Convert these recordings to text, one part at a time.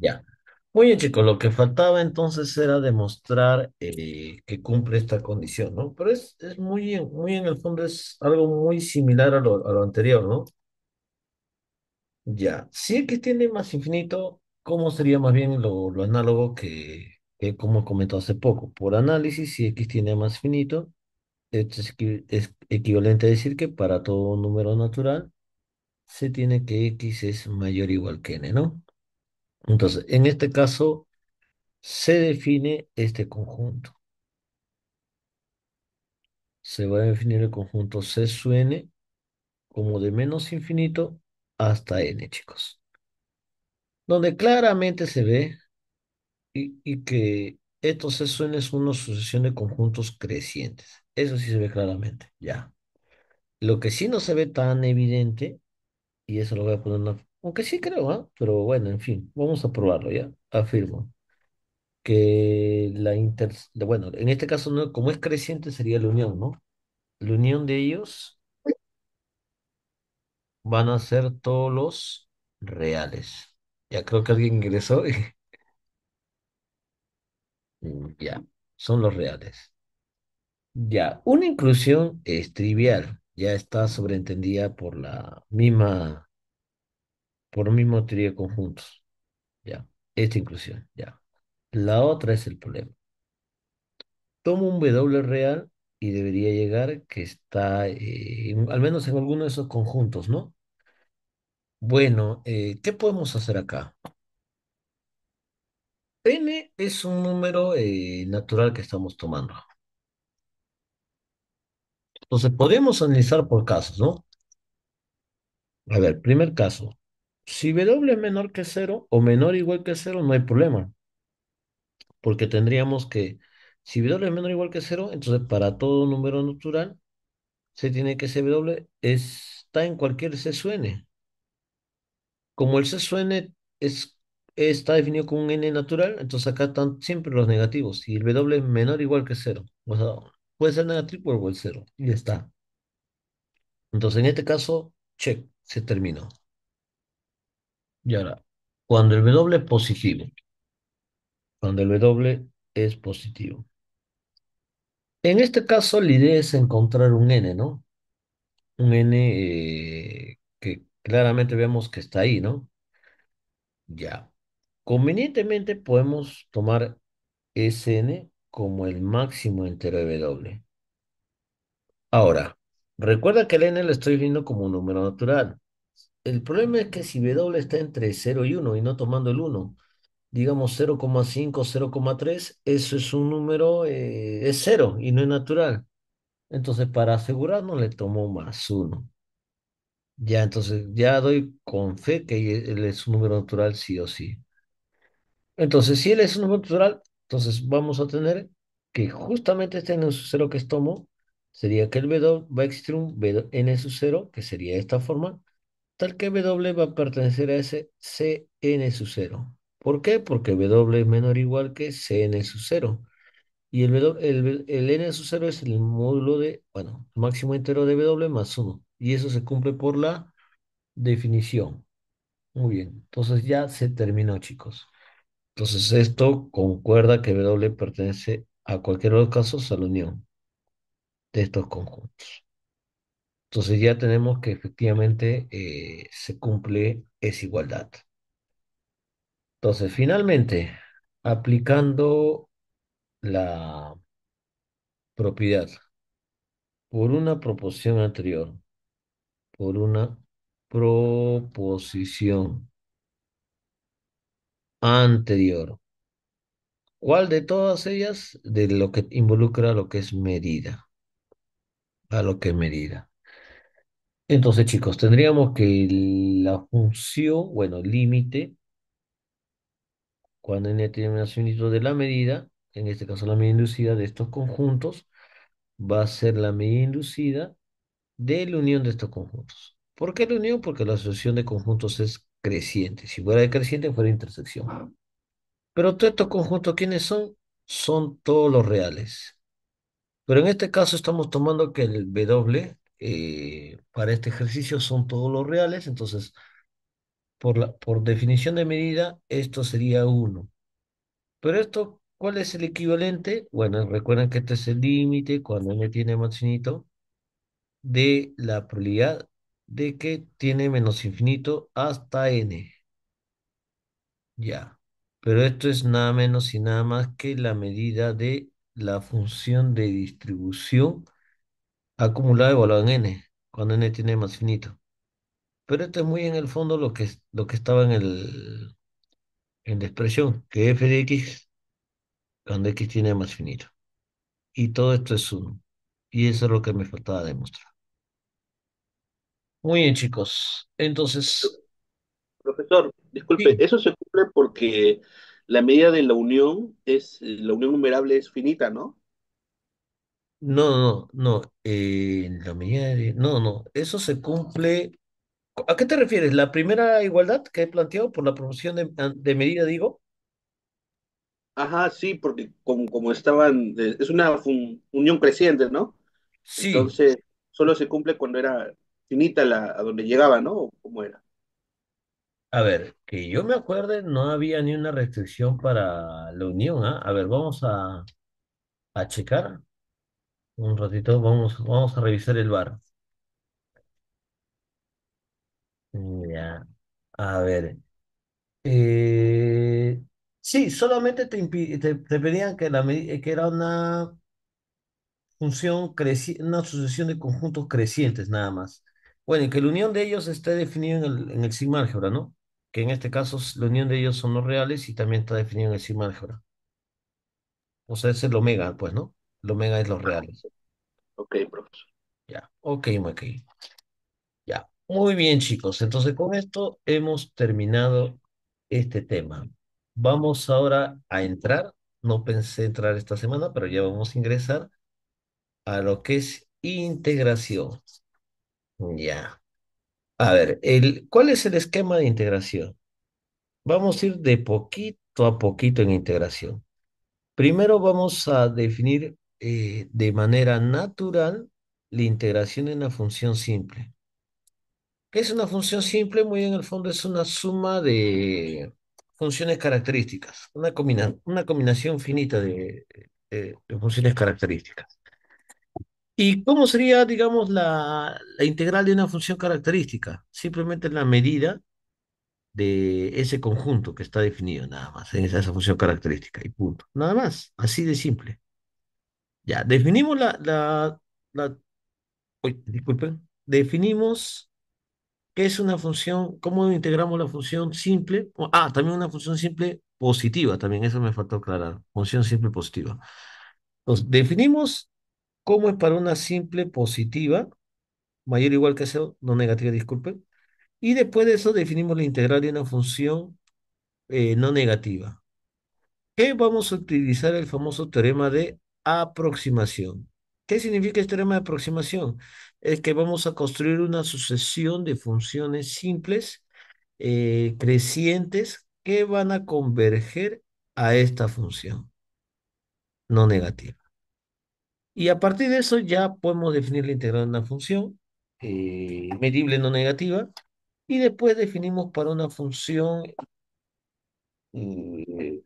Ya. Muy bien, chicos, lo que faltaba entonces era demostrar eh, que cumple esta condición, ¿no? Pero es, es muy, en- muy en el fondo, es algo muy similar a lo, a lo anterior, ¿no? Ya. Si X tiene más infinito, ¿cómo sería más bien lo, lo análogo que, que como comentó hace poco? Por análisis, si x tiene más infinito, esto es equivalente a decir que para todo número natural se tiene que x es mayor o igual que n, ¿no? Entonces, en este caso, se define este conjunto. Se va a definir el conjunto C su n como de menos infinito hasta n, chicos. Donde claramente se ve y, que estos C su n es una sucesión de conjuntos crecientes. Eso sí se ve claramente, ya. Lo que sí no se ve tan evidente, y eso lo voy a poner en una aunque sí creo, ¿ah? Pero bueno, en fin, vamos a probarlo, ¿ya? Afirmo que la inter... Bueno, en este caso, no, como es creciente, sería la unión, ¿no? La unión de ellos van a ser todos los reales. Ya creo que alguien ingresó. Mm, ya, son los reales. Ya, una inclusión es trivial, ya está sobreentendida por la misma por lo mismo trío conjuntos. Ya, esta inclusión, ya. La otra es el problema. Tomo un W real y debería llegar que está, eh, al menos en alguno de esos conjuntos, ¿no? Bueno, eh, ¿qué podemos hacer acá? N es un número eh, natural que estamos tomando. Entonces, podemos analizar por casos, ¿no? A ver, primer caso. Si W es menor que 0 o menor o igual que 0, no hay problema. Porque tendríamos que, si W es menor o igual que 0, entonces para todo número natural se tiene que W está en cualquier C suene n. Como el C suene n es, está definido con un n natural, entonces acá están siempre los negativos. Y el W es menor o igual que 0. O sea, puede ser negativo o igual 0. Y ya está. Entonces en este caso, check, se terminó. Ya ahora, cuando el W es positivo, cuando el W es positivo. En este caso, la idea es encontrar un N, ¿no? Un N eh, que claramente vemos que está ahí, ¿no? Ya. Convenientemente podemos tomar N como el máximo entero de W. Ahora, recuerda que el N lo estoy viendo como un número natural el problema es que si W está entre 0 y 1 y no tomando el 1, digamos 0,5, 0,3, eso es un número, eh, es 0 y no es natural. Entonces, para asegurarnos, le tomo más 1. Ya, entonces, ya doy con fe que él es un número natural sí o sí. Entonces, si él es un número natural, entonces vamos a tener que justamente este n sub 0 que es tomo, sería que el W va a existir n sub 0, que sería de esta forma, tal que W va a pertenecer a ese Cn sub 0. ¿Por qué? Porque W es menor o igual que Cn sub 0. Y el, el, n sub 0 es el módulo de, bueno, máximo entero de W más 1. Y eso se cumple por la definición. Muy bien, entonces ya se terminó, chicos. Entonces esto concuerda que W pertenece a cualquiera de los casos a la unión de estos conjuntos. Entonces ya tenemos que efectivamente eh, se cumple esa igualdad. Entonces, finalmente, aplicando la propiedad por una proposición anterior, por una proposición anterior. ¿Cuál de todas ellas? De lo que involucra lo que es medida. A lo que es medida. Entonces, chicos, tendríamos que la función, bueno, límite, cuando n tiene un infinito de la medida, en este caso la medida inducida de estos conjuntos, va a ser la medida inducida de la unión de estos conjuntos. ¿Por qué la unión? Porque la asociación de conjuntos es creciente. Si fuera decreciente, fuera intersección. Pero todos estos conjuntos, ¿quiénes son? Son todos los reales. Pero en este caso estamos tomando que el W eh, para este ejercicio son todos los reales, entonces por, por definición de medida esto sería 1. Pero esto, ¿cuál es el equivalente? Bueno, recuerden que este es el límite cuando n tiene más infinito de la probabilidad de que tiene menos infinito hasta n. Ya. Pero esto es nada menos y nada más que la medida de la función de distribución acumulado evaluado en n, cuando n tiene más finito. Pero esto es muy en el fondo lo que, lo que estaba en, el, en la expresión, que f de x cuando x tiene más finito. Y todo esto es uno Y eso es lo que me faltaba demostrar. Muy bien, chicos. Entonces... Profesor, disculpe, eso se cumple porque la medida de la unión es, la unión numerable es finita, ¿no? No, no, no. Eh, no, no. Eso se cumple. ¿A qué te refieres? ¿La primera igualdad que he planteado por la promoción de, ah, medida, digo? Ajá, sí, porque como, como estaban, eh, es una unión creciente, ¿no? Sí, Entonces, solo se cumple cuando era finita la, a donde llegaba, ¿no? ¿Cómo era? a ver, que yo me acuerde, no había ni una restricción para la unión, ¿ah? A ver, vamos a, a checar. Un ratito, vamos, vamos a revisar el bar Ya. A ver. Eh, sí, solamente te, pedían que, la, eh, era una función, una sucesión de conjuntos crecientes nada más. Bueno, y que la unión de ellos esté definida en el, en el sigma álgebra, ¿no? Que en este caso la unión de ellos son los reales y también está definida en el sigma álgebra. O sea, es el omega, pues, ¿no? omega es los reales. Ok, profesor. Ya, ok, ok. Ya. Muy bien, chicos. Entonces, con esto hemos terminado este tema. Vamos ahora a entrar. No pensé entrar esta semana, pero ya vamos a ingresar a lo que es integración. Ya. A ver, el, ¿cuál es el esquema de integración? Vamos a ir de poquito a poquito en integración. Primero vamos a definir eh, de manera natural la integración de una función simple. ¿Qué es una función simple? Muy en el fondo es una suma de funciones características, una, una combinación finita de, funciones características. ¿Y cómo sería, digamos, la, integral de una función característica? Simplemente la medida de ese conjunto que está definido, nada más, en esa función característica y punto. Nada más, así de simple. Ya, definimos la, la, la uy, disculpen, definimos qué es una función, cómo integramos la función simple, ah, también una función simple positiva, también eso me faltó aclarar, función simple positiva. Entonces, definimos cómo es para una simple positiva, mayor o igual que cero, no negativa, disculpen, y después de eso definimos la integral de una función eh, no negativa. ¿Qué vamos a utilizar el famoso teorema de aproximación. ¿Qué significa este tema de aproximación? Es que vamos a construir una sucesión de funciones simples, eh, crecientes, que van a converger a esta función no negativa. Y a partir de eso ya podemos definir la integral de una función eh, medible no negativa y después definimos para una función eh,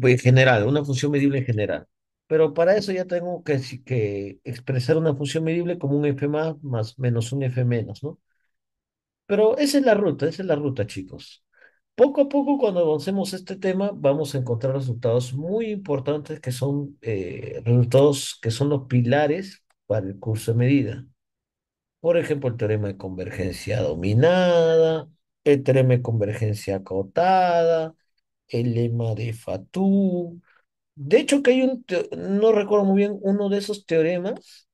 pues, general, una función medible general. Pero para eso ya tengo que, expresar una función medible como un f más, menos un f menos, ¿no? Pero esa es la ruta, esa es la ruta, chicos. Poco a poco, cuando avancemos este tema, vamos a encontrar resultados muy importantes que son eh, resultados que son los pilares para el curso de medida. Por ejemplo, el teorema de convergencia dominada, el teorema de convergencia acotada, el lema de Fatou, de hecho, que hay un, no recuerdo muy bien, uno de esos teoremas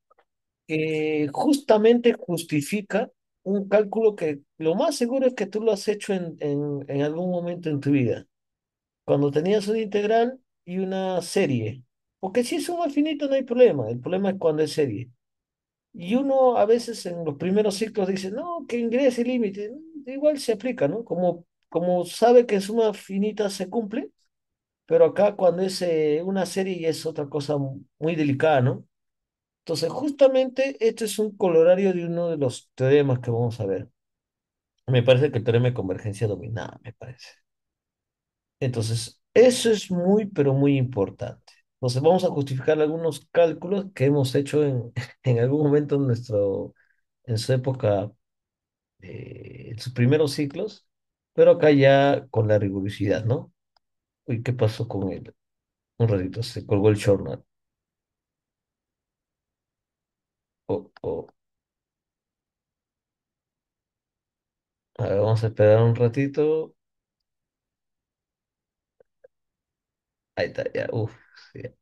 que justamente justifica un cálculo que lo más seguro es que tú lo has hecho en, en, algún momento en tu vida. Cuando tenías una integral y una serie. Porque si es suma finito no hay problema, el problema es cuando es serie. Y uno a veces en los primeros ciclos dice, no, que ingrese el límite, mm, igual se aplica, ¿no? Como, como sabe que suma finita se cumple, pero acá cuando es eh, una serie y es otra cosa muy delicada, ¿no? Entonces, justamente este es un colorario de uno de los teoremas que vamos a ver. Me parece que el teorema de convergencia dominada, me parece. Entonces, eso es muy, pero muy importante. Entonces, vamos a justificar algunos cálculos que hemos hecho en, en algún momento en, nuestro, en su época, eh, en sus primeros ciclos, pero acá ya con la rigurosidad, ¿no? Uy, ¿qué pasó con él? Un ratito, se colgó el jornal Oh, oh. A ver, vamos a esperar un ratito. Ahí está, ya, uf,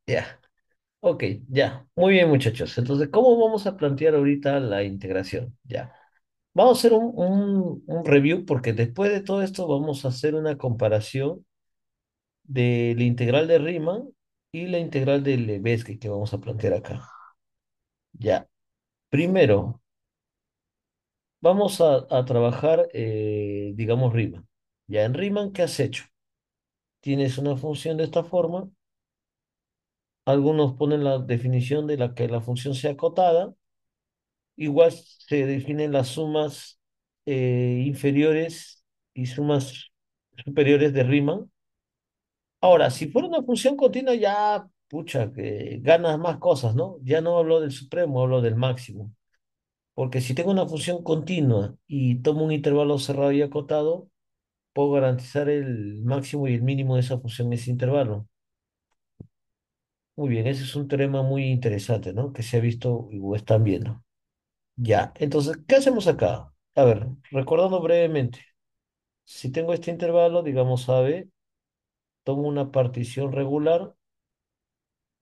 ya. Ok, ya. Muy bien, muchachos. Entonces, ¿cómo vamos a plantear ahorita la integración? Ya. Vamos a hacer un, un review porque después de todo esto vamos a hacer una comparación de la integral de Riemann y la integral de Lebesgue que vamos a plantear acá. Ya. Primero, vamos a, trabajar, eh, digamos, Riemann. Ya en Riemann, ¿qué has hecho? Tienes una función de esta forma. Algunos ponen la definición de la que la función sea acotada. Igual se definen las sumas eh, inferiores y sumas superiores de Riemann Ahora, si fuera una función continua, ya, pucha, que ganas más cosas, ¿no? Ya no hablo del supremo, hablo del máximo. Porque si tengo una función continua y tomo un intervalo cerrado y acotado, puedo garantizar el máximo y el mínimo de esa función en ese intervalo. Muy bien, ese es un teorema muy interesante, ¿no? Que se ha visto y están viendo. Ya, entonces, ¿qué hacemos acá? A ver, recordando brevemente. Si tengo este intervalo, digamos B tomo una partición regular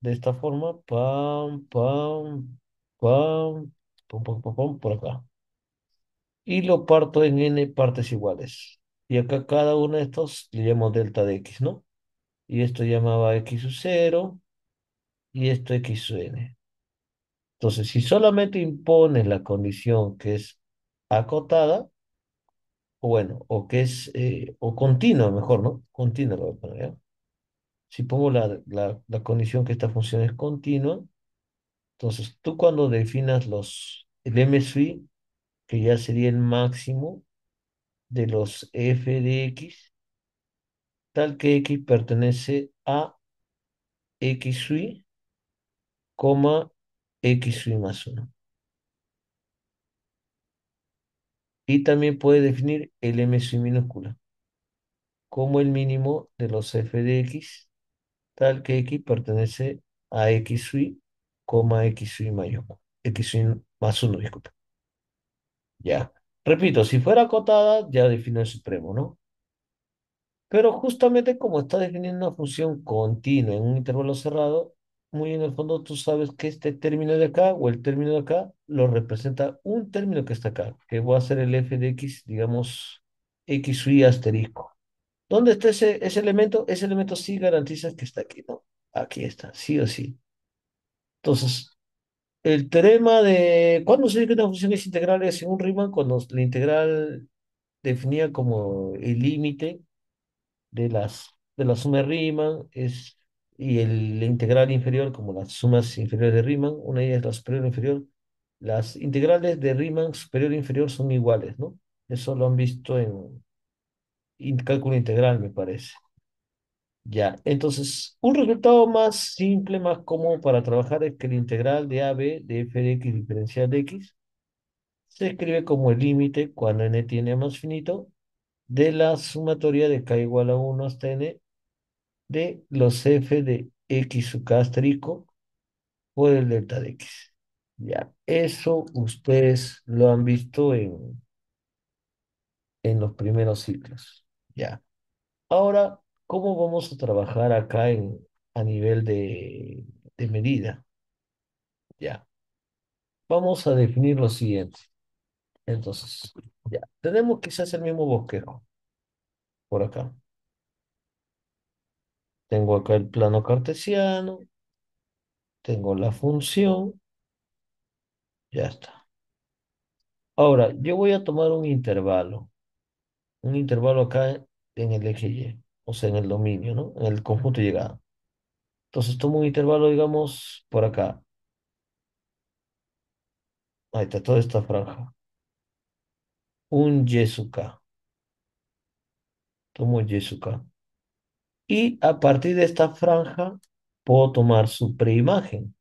de esta forma, pam, pam, pam, pam, pam, pum, por acá. Y lo parto en n partes iguales. Y acá cada uno de estos le llamo delta de x, ¿no? Y esto llamaba x 0 y esto x n. Entonces, si solamente impone la condición que es acotada, o bueno, o que es, eh, o continua, mejor, ¿no? Continua lo voy a poner, Si pongo la, condición que esta función es continua, entonces tú cuando definas los, el MSI, que ya sería el máximo de los f de x, tal que x pertenece a xsui, coma más uno. y también puede definir el M minúscula como el mínimo de los f de x, tal que x pertenece a x y coma y mayúscula, y más 1, disculpe. Ya. Repito, si fuera acotada, ya define el supremo, ¿no? Pero justamente como está definiendo una función continua en un intervalo cerrado, muy en el fondo tú sabes que este término de acá o el término de acá lo representa un término que está acá, que va a ser el f de x, digamos, x y asterisco. ¿Dónde está ese, ese elemento? Ese elemento sí garantiza que está aquí, ¿no? Aquí está, sí o sí. Entonces, el teorema de... ¿Cuándo se dice que una función es integral? Es un Riemann, cuando la integral definida como el límite de las de la suma de Riemann es y el integral inferior, como las sumas inferiores de Riemann, una de ellas es la superior inferior, las integrales de Riemann superior e inferior son iguales, ¿no? Eso lo han visto en, cálculo integral, me parece. Ya, entonces, un resultado más simple, más cómodo para trabajar es que el integral de AB de f de x diferencial de x se escribe como el límite cuando n tiene más finito de la sumatoria de k igual a 1 hasta n de los f de x castrico por el delta de x. Ya, eso ustedes lo han visto en, en los primeros ciclos. Ya. Ahora, ¿cómo vamos a trabajar acá en, a nivel de, de medida? Ya. Vamos a definir lo siguiente. Entonces, ya. Tenemos quizás el mismo bosquejo por acá. Tengo acá el plano cartesiano, tengo la función, ya está. Ahora, yo voy a tomar un intervalo, un intervalo acá en el eje Y, o sea, en el dominio, ¿no? En el conjunto llegado. Entonces tomo un intervalo, digamos, por acá. Ahí está toda esta franja. Un Y Tomo un y a partir de esta franja puedo tomar su preimagen.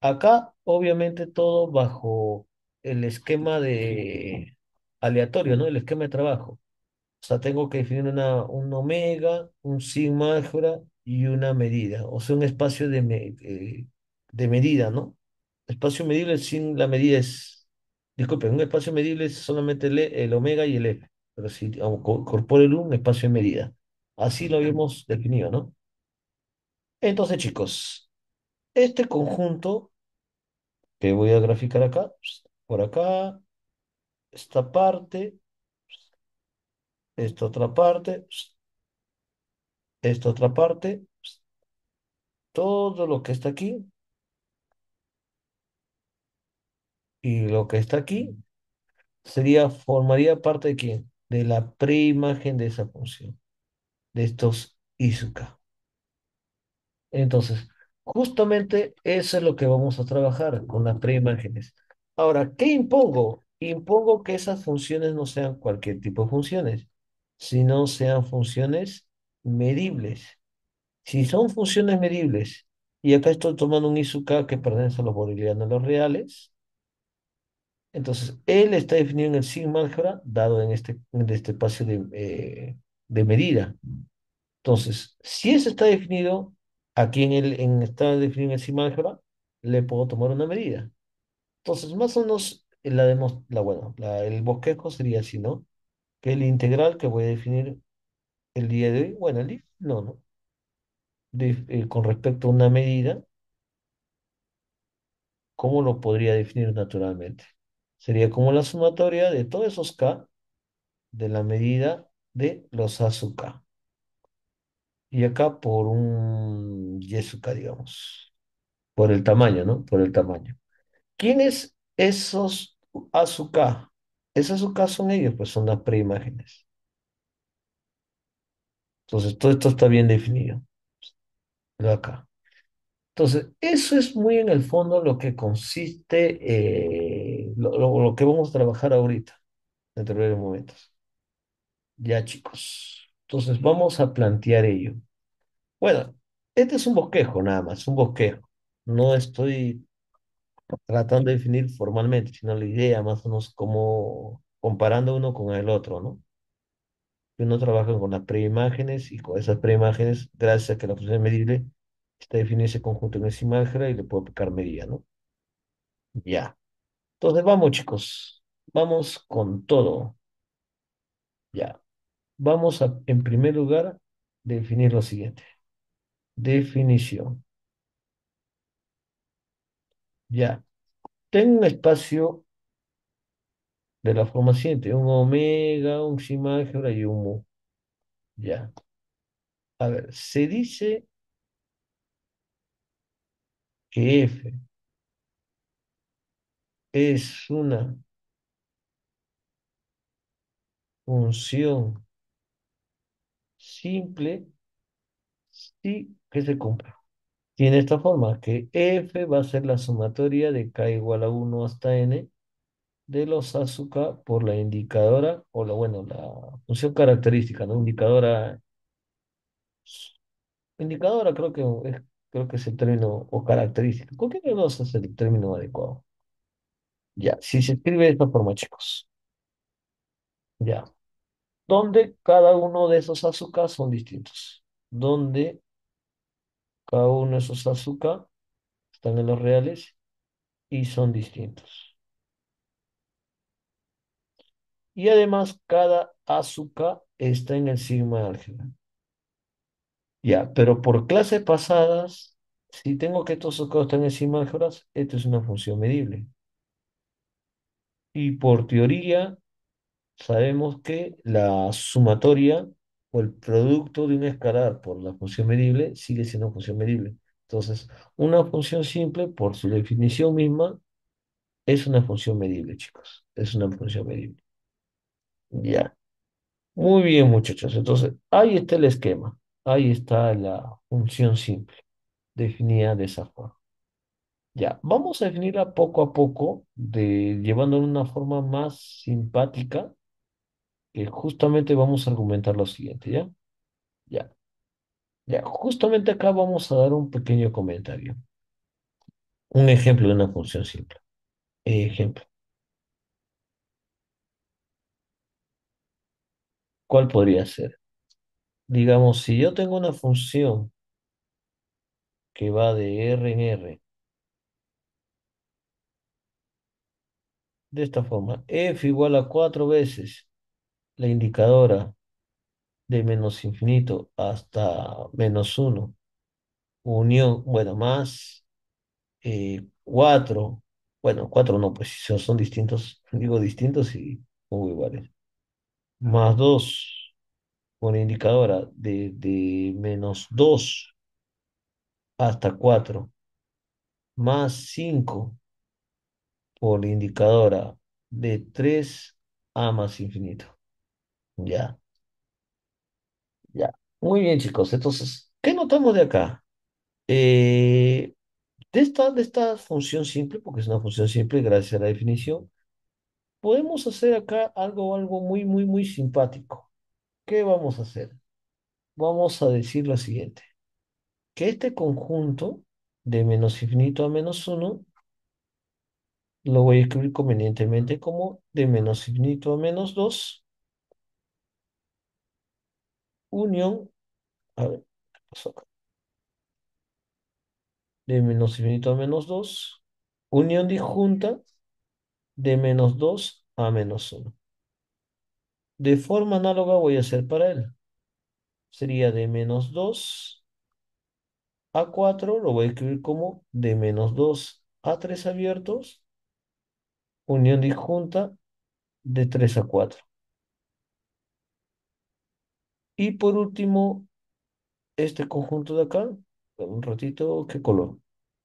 Acá, obviamente, todo bajo el esquema de aleatorio, ¿no? El esquema de trabajo. O sea, tengo que definir una, un omega, un sigma álgebra y una medida. O sea, un espacio de, eh, de medida, ¿no? Espacio medible sin la medida es... Disculpen, un espacio medible es solamente el, omega y el f. Pero si el un espacio de medida. Así lo habíamos definido, ¿no? Entonces, chicos, este conjunto que voy a graficar acá, por acá, esta parte, esta otra parte, esta otra parte, todo lo que está aquí y lo que está aquí sería, formaría parte de quién? De la preimagen de esa función de estos Izuka. Entonces, justamente eso es lo que vamos a trabajar con las preimágenes. Ahora, ¿qué impongo? Impongo que esas funciones no sean cualquier tipo de funciones, sino sean funciones medibles. Si son funciones medibles, y acá estoy tomando un Izuka que pertenece a los borilianos, los reales, entonces él está definido en el sigma álgebra, dado en este, en este espacio de, eh, de medida. Entonces, si eso está definido, aquí en el en está definido en el algebra. le puedo tomar una medida. Entonces, más o menos la, demostra. la bueno, el bosquejo sería así, ¿no? Que el integral que voy a definir el día de hoy, bueno, el no, no. Eh, con respecto a una medida, ¿cómo lo podría definir naturalmente? Sería como la sumatoria de todos esos k de la medida de los azúcar. Y acá por un Yesuka, digamos. Por el tamaño, ¿no? Por el tamaño. ¿Quiénes esos azúcar? Esos azúcar son ellos, pues son las preimágenes. Entonces, todo esto está bien definido. Acá. Entonces, eso es muy en el fondo lo que consiste, eh, lo, que vamos a trabajar ahorita, en de momentos. Ya, chicos. Entonces vamos a plantear ello. Bueno, este es un bosquejo nada más, un bosquejo. No estoy tratando de definir formalmente, sino la idea más o menos como comparando uno con el otro, ¿no? Uno trabaja con las preimágenes y con esas preimágenes, gracias a que la función medible está definida ese conjunto en esa imagen y le puedo aplicar medida, ¿no? Ya. Entonces vamos, chicos. Vamos con todo. Ya vamos a, en primer lugar, definir lo siguiente. Definición. Ya. Tengo un espacio de la forma siguiente. Un omega, un sigma y un mu. Ya. A ver, se dice que F es una función simple sí que se cumpla. Tiene esta forma, que f va a ser la sumatoria de k igual a 1 hasta n de los azúcar por la indicadora, o la, bueno, la función característica, ¿no? Indicadora, indicadora creo que es, creo que es el término, o característica, que qué los es el término adecuado. Ya, si se escribe de esta forma, chicos. Ya donde cada uno de esos azúcar son distintos, donde cada uno de esos azúcar están en los reales y son distintos. Y además cada azúcar está en el sigma álgebra. Ya, pero por clases pasadas, si tengo que estos azúcares están en el sigma álgebra, esto es una función medible. Y por teoría, sabemos que la sumatoria o el producto de un escalar por la función medible sigue siendo función medible. Entonces, una función simple, por su definición misma, es una función medible, chicos. Es una función medible. Ya. Muy bien, muchachos. Entonces, ahí está el esquema. Ahí está la función simple, definida de esa forma. Ya, vamos a definirla poco a poco, de, llevándola de una forma más simpática que justamente vamos a argumentar lo siguiente, ¿ya? Ya, ya, justamente acá vamos a dar un pequeño comentario. Un ejemplo de una función simple. Ejemplo. ¿Cuál podría ser? Digamos, si yo tengo una función que va de R en R, de esta forma, f igual a cuatro veces la indicadora de menos infinito hasta menos 1, unión, bueno, más 4, eh, bueno, 4 no, pues son distintos, digo distintos y muy iguales, más 2, por la indicadora de, de menos 2 hasta 4, más 5 por la indicadora de 3 a más infinito. Ya, ya. Muy bien, chicos. Entonces, ¿qué notamos de acá? Eh, de esta, de esta función simple, porque es una función simple gracias a la definición, podemos hacer acá algo, algo muy, muy, muy simpático. ¿Qué vamos a hacer? Vamos a decir lo siguiente. Que este conjunto de menos infinito a menos uno lo voy a escribir convenientemente como de menos infinito a menos dos unión, a ver, ¿qué pasó acá? De menos infinito a menos 2, unión disjunta de menos 2 a menos 1. De forma análoga voy a hacer para él. Sería de menos 2 a 4, lo voy a escribir como de menos 2 a 3 abiertos, unión disjunta de 3 a 4. Y por último, este conjunto de acá, un ratito, ¿qué color?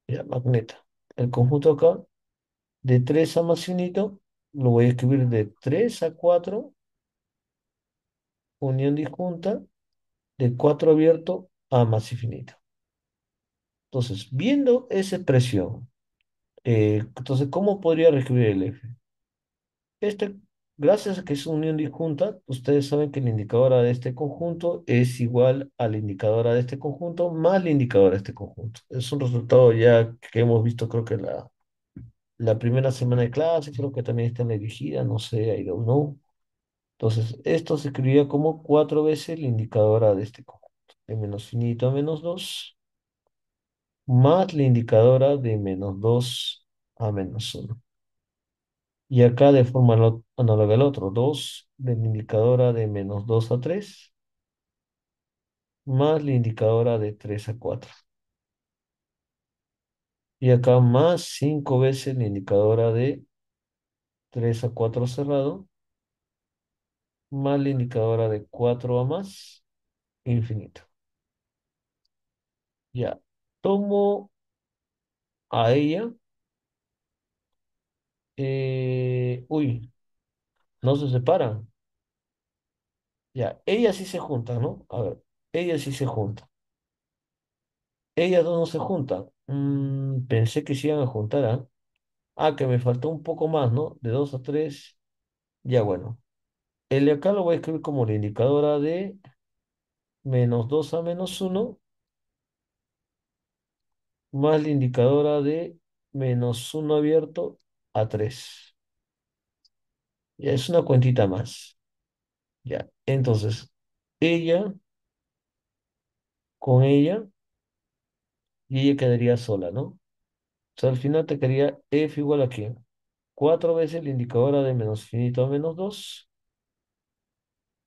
Ya, magneta. El conjunto de acá, de 3 a más finito, lo voy a escribir de 3 a 4, unión disjunta, de 4 abierto a más infinito. Entonces, viendo esa expresión, eh, entonces, ¿cómo podría reescribir el f? Este Gracias a que es unión disjunta, ustedes saben que la indicadora de este conjunto es igual a la indicadora de este conjunto más la indicadora de este conjunto. Es un resultado ya que hemos visto creo que la, la primera semana de clase, creo que también está en la dirigida, no sé, ahí don't know. Entonces, esto se escribía como cuatro veces la indicadora de este conjunto, de menos finito a menos dos, más la indicadora de menos dos a menos 1. Y acá de forma análoga al otro, 2 de la indicadora de menos 2 a 3 más la indicadora de 3 a 4. Y acá más 5 veces la indicadora de 3 a 4 cerrado más la indicadora de 4 a más infinito. Ya, tomo a ella eh, uy, no se separan. Ya, ellas sí se juntan, ¿no? A ver, ellas sí se juntan. Ellas dos no se juntan. Mm, pensé que se iban a juntar, ¿ah? ¿ah? que me faltó un poco más, ¿no? De dos a tres. Ya, bueno. El de acá lo voy a escribir como la indicadora de menos 2 a menos 1 más la indicadora de menos 1 abierto a 3. Ya es una cuentita más. Ya, entonces, ella, con ella, y ella quedaría sola, ¿no? O sea, al final te quedaría f igual a quién. Cuatro veces la indicadora de menos finito a menos 2,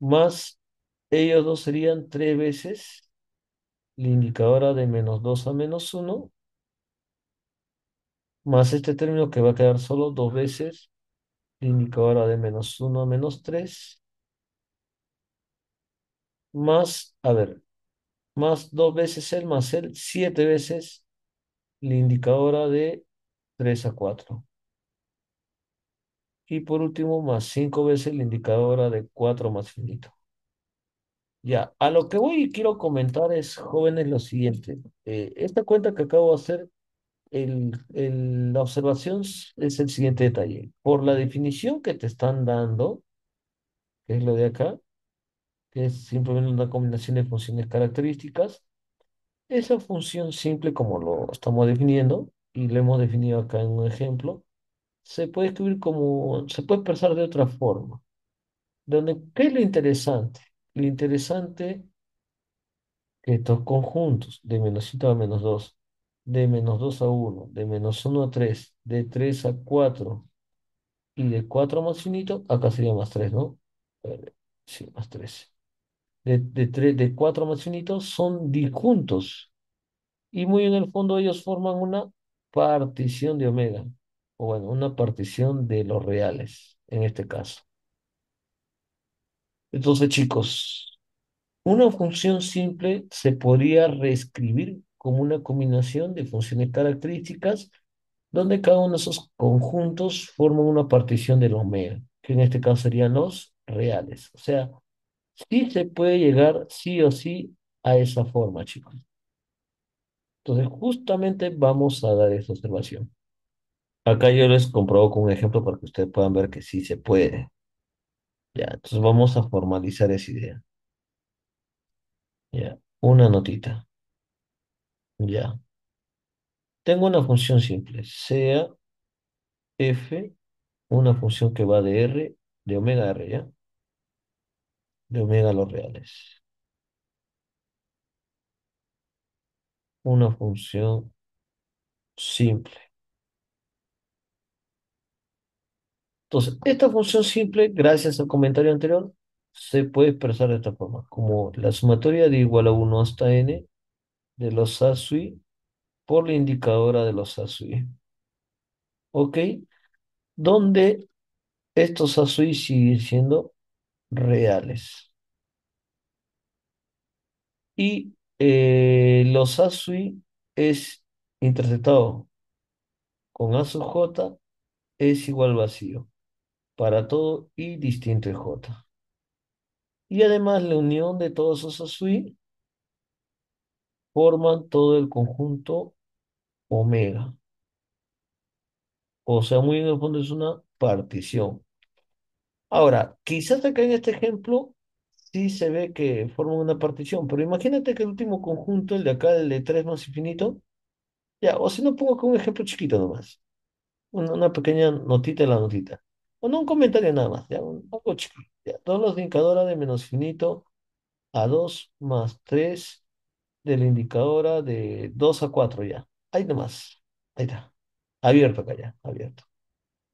más ellos dos serían tres veces la indicadora de menos 2 a menos 1 más este término que va a quedar solo dos veces el indicadora de menos 1 a menos 3, más, a ver, más dos veces el más el, siete veces la indicadora de 3 a 4. Y por último, más cinco veces la indicadora de cuatro más finito. Ya, a lo que voy y quiero comentar es, jóvenes, lo siguiente. Eh, esta cuenta que acabo de hacer el, la observación es el siguiente detalle. Por la definición que te están dando, que es lo de acá, que es simplemente una combinación de funciones características, esa función simple como lo estamos definiendo, y lo hemos definido acá en un ejemplo, se puede escribir como, se puede expresar de otra forma. Donde, ¿Qué es lo interesante? Lo interesante que estos conjuntos de menos 5 a menos 2 de menos 2 a 1, de menos 1 a 3, de 3 a 4 y de 4 más finito, acá sería más 3, ¿no? Sí, más 3. De, de 4 más finito son disjuntos. Y muy en el fondo ellos forman una partición de omega. O bueno, una partición de los reales, en este caso. Entonces, chicos, una función simple se podría reescribir como una combinación de funciones características donde cada uno de esos conjuntos forman una partición los mea que en este caso serían los reales. O sea, sí se puede llegar sí o sí a esa forma, chicos. Entonces, justamente vamos a dar esta observación. Acá yo les comprobo con un ejemplo para que ustedes puedan ver que sí se puede. Ya, entonces vamos a formalizar esa idea. Ya, una notita. Ya. Tengo una función simple, sea f una función que va de r, de omega r, ¿ya? De omega a los reales. Una función simple. Entonces, esta función simple, gracias al comentario anterior, se puede expresar de esta forma, como la sumatoria de igual a 1 hasta n de los ASUI por la indicadora de los ASUI. ¿Ok? Donde estos ASUI siguen siendo reales. Y eh, los ASUI es interceptado con ASUJ es igual vacío para todo y distinto de J. Y además la unión de todos esos ASUI forman todo el conjunto omega. O sea, muy en el fondo es una partición. Ahora, quizás acá en este ejemplo sí se ve que Forman una partición, pero imagínate que el último conjunto, el de acá, el de 3 más infinito, ya, o si no pongo aquí un ejemplo chiquito nomás, una, pequeña notita en la notita, o no un comentario nada más, ya, un, poco chiquito, ya, todos los indicadores de menos infinito a 2 más 3 de la indicadora de 2 a 4 ya. Ahí nomás. Ahí está. Abierto acá ya. Abierto.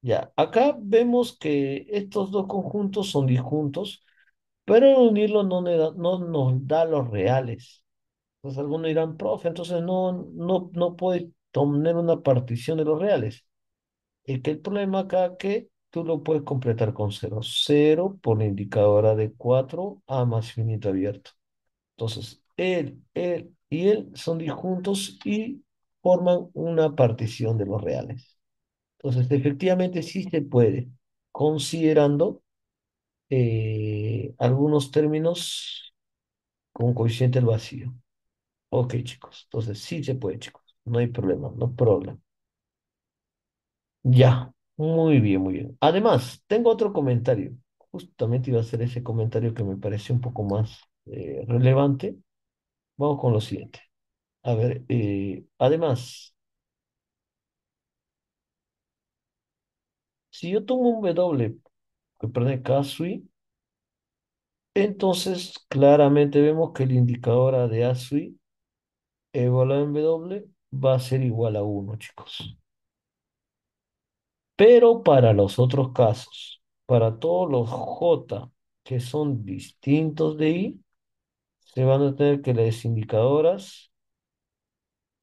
Ya. Acá vemos que estos dos conjuntos son disjuntos, pero al unirlos no, no nos da los reales. Entonces algunos dirán, profe, entonces no, no, no puedes tener una partición de los reales. Es que el problema acá es que tú lo puedes completar con 0. 0 por la indicadora de 4 a más finito abierto. Entonces, él, él y él son disjuntos y forman una partición de los reales. Entonces, efectivamente sí se puede, considerando eh, algunos términos con coeficiente al vacío. Ok, chicos. Entonces, sí se puede, chicos. No hay problema, no problema. Ya, muy bien, muy bien. Además, tengo otro comentario. Justamente iba a hacer ese comentario que me parece un poco más eh, relevante. Vamos con lo siguiente. A ver, eh, además, si yo tomo un W que perdón, KSUI, entonces claramente vemos que el indicador de ASUI evaluado en W va a ser igual a 1, chicos. Pero para los otros casos, para todos los J que son distintos de I, se van a tener que las indicadoras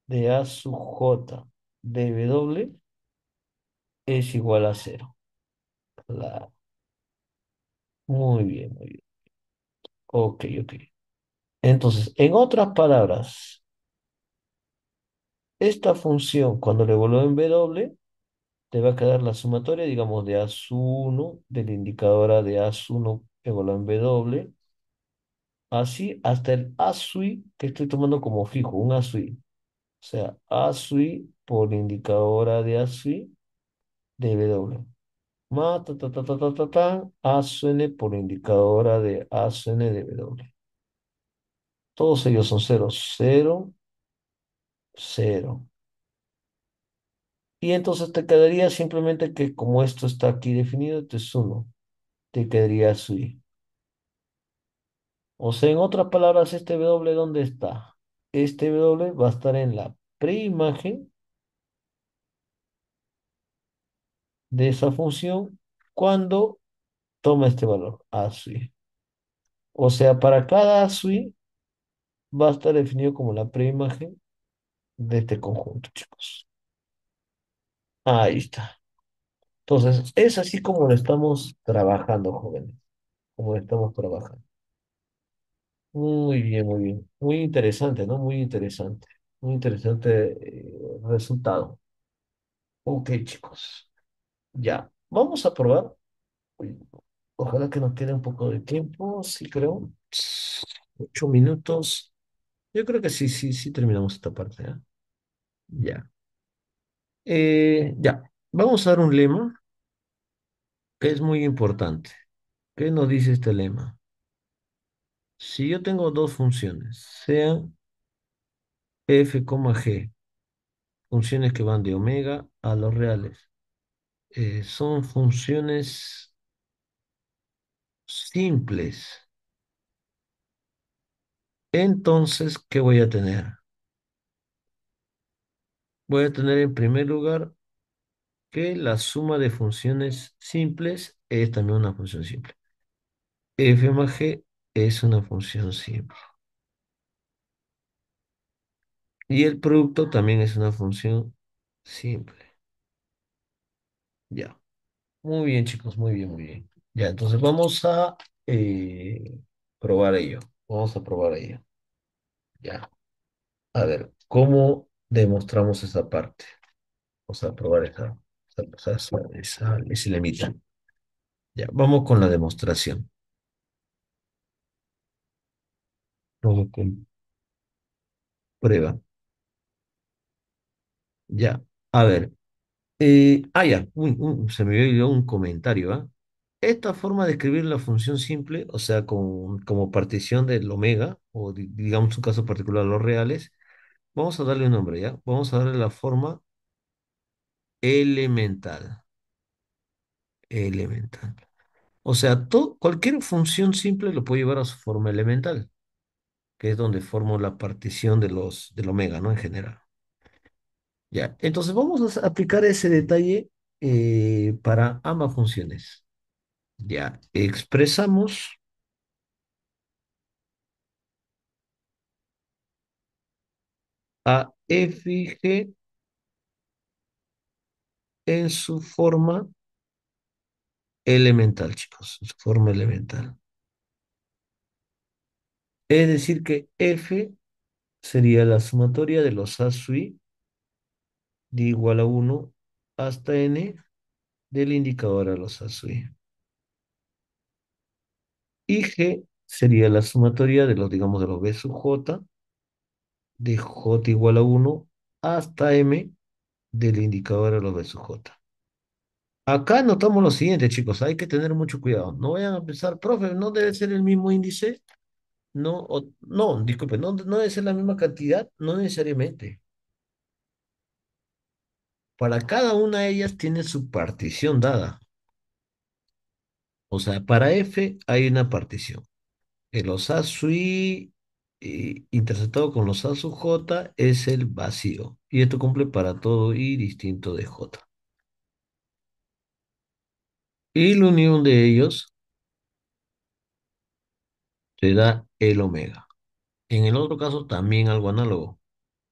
de A sub J de W es igual a cero. Claro. Muy bien, muy bien. Ok, ok. Entonces, en otras palabras, esta función, cuando le vuelvo en W, te va a quedar la sumatoria, digamos, de A1 sub de la indicadora de A1 sub evaluado en W así hasta el asui que estoy tomando como fijo, un asui. O sea, asui por indicadora de asui de W. Más ta ta ta ta ta ta, ta por indicadora de ASUN de W. Todos ellos son cero Cero, cero. Y entonces te quedaría simplemente que como esto está aquí definido, este es uno. Te quedaría ASUI. O sea, en otras palabras, este W, ¿dónde está? Este W va a estar en la preimagen de esa función cuando toma este valor, Así. O sea, para cada ASUI va a estar definido como la preimagen de este conjunto, chicos. Ahí está. Entonces, es así como lo estamos trabajando, jóvenes. Como lo estamos trabajando. Muy bien, muy bien. Muy interesante, ¿no? Muy interesante. Muy interesante eh, resultado. Ok, chicos. Ya. Vamos a probar. Ojalá que nos quede un poco de tiempo. Sí, creo. Ocho minutos. Yo creo que sí, sí, sí terminamos esta parte, ¿eh? Ya. Eh, ya. Vamos a dar un lema que es muy importante. ¿Qué nos dice este lema? Si yo tengo dos funciones, sean f, g, funciones que van de omega a los reales, eh, son funciones simples. Entonces, ¿qué voy a tener? Voy a tener en primer lugar que la suma de funciones simples es también una función simple. f más g es una función simple. Y el producto también es una función simple. Ya. Muy bien, chicos, muy bien, muy bien. Ya, entonces vamos a eh, probar ello. Vamos a probar ello. Ya. A ver, ¿cómo demostramos esa parte? Vamos a probar esa, esa, esa, esa, ese Ya, vamos con la demostración. prueba. Ya, a ver. Eh, ah, ya, se me vio un comentario, ¿ah? Esta forma de escribir la función simple, o sea, con, como partición del omega, o digamos un caso particular, los reales, vamos a darle un nombre, ¿ya? Vamos a darle la forma elemental. Elemental. O sea, cualquier función simple lo puede llevar a su forma elemental que es donde formo la partición de los, del omega, ¿no? En general. Ya, entonces vamos a aplicar ese detalle eh, para ambas funciones. Ya, expresamos a f g en su forma elemental, chicos, en su forma elemental. Es decir, que f sería la sumatoria de los a de igual a 1 hasta n del indicador a los a Y g sería la sumatoria de los, digamos, de los b sub j de j igual a 1 hasta m del indicador a los b sub j. Acá notamos lo siguiente, chicos, hay que tener mucho cuidado. No vayan a pensar, profe, no debe ser el mismo índice no, no, disculpe, no, no debe ser la misma cantidad, no necesariamente. Para cada una de ellas tiene su partición dada. O sea, para F hay una partición. El osasu I interceptado con los ASU J es el vacío. Y esto cumple para todo I distinto de J. Y la unión de ellos se da el omega. En el otro caso también algo análogo.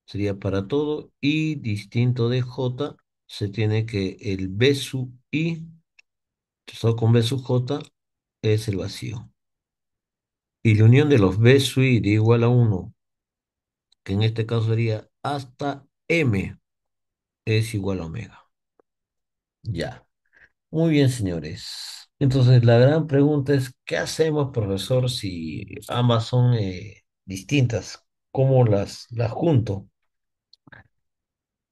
Sería para todo y distinto de j se tiene que el b sub i solo con b sub j es el vacío. Y la unión de los b sub i de igual a 1, que en este caso sería hasta m, es igual a omega. Ya. Muy bien, señores. Entonces, la gran pregunta es, ¿qué hacemos, profesor, si ambas son eh, distintas? ¿Cómo las, las junto?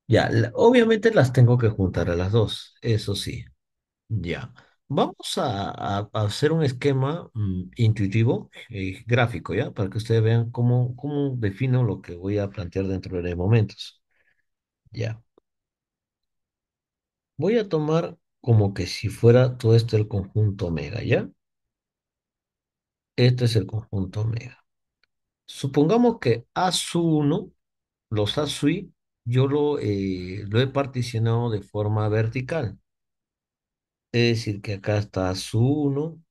Ya, obviamente las tengo que juntar a las dos, eso sí. Ya. Vamos a, hacer un esquema mm, intuitivo, y eh, gráfico, ¿ya? Para que ustedes vean cómo, cómo defino lo que voy a plantear dentro de momentos. Ya. Voy a tomar como que si fuera todo esto el conjunto omega, ¿ya? Este es el conjunto omega. Supongamos que A sub 1, los A sub i, yo lo, eh, lo he particionado de forma vertical. Es decir, que acá está A 1,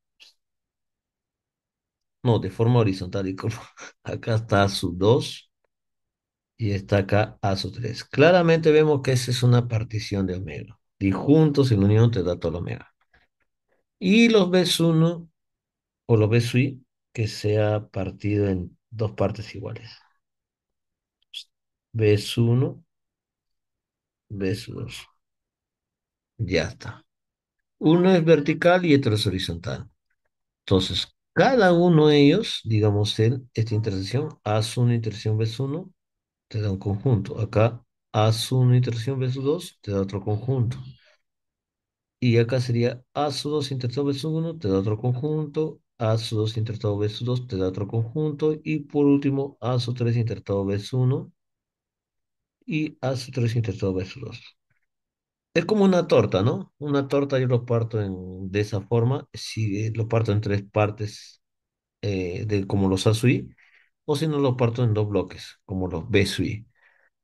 no, de forma horizontal y acá está A 2 y está acá A su 3. Claramente vemos que esa es una partición de omega y juntos en unión te da Omega Y los B1 o los B que sea partido en dos partes iguales. B1, B2. Ya está. Uno es vertical y otro es horizontal. Entonces, cada uno de ellos, digamos, en esta intersección, haz una intersección B1, te da un conjunto. Acá su 1 interacción b 2, te da otro conjunto. Y acá sería A 2 interacción b 1, te da otro conjunto. A 2 B b 2, te da otro conjunto. Y por último, A 3 B B. 1. Y A 3 B sub 2. Es como una torta, ¿no? Una torta yo lo parto en, de esa forma. Si eh, lo parto en tres partes, eh, como los A sub i. O si no, lo parto en dos bloques, como los B sub i.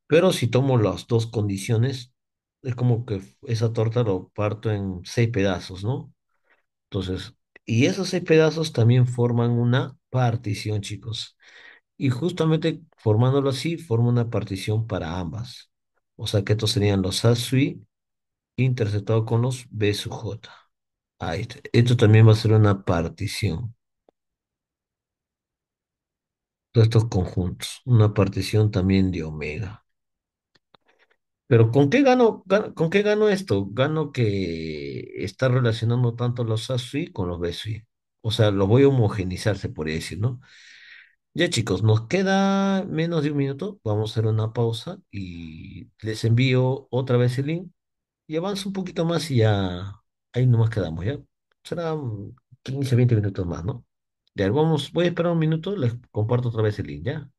Pero si tomo las dos condiciones, es como que esa torta lo parto en seis pedazos, ¿no? Entonces, y esos seis pedazos también forman una partición, chicos. Y justamente formándolo así, forma una partición para ambas. O sea que estos serían los A interceptados con los B sub J. Ahí Esto también va a ser una partición. Todos estos conjuntos. Una partición también de omega. Pero ¿con qué gano, con qué gano esto? Gano que está relacionando tanto los asui con los BSUI. O sea, lo voy a homogenizar, se podría decir, ¿no? Ya chicos, nos queda menos de un minuto. Vamos a hacer una pausa y les envío otra vez el link y avanza un poquito más y ya ahí nomás quedamos, ¿ya? Será 15, 20 minutos más, ¿no? Ya, vamos, voy a esperar un minuto, les comparto otra vez el link, ¿ya?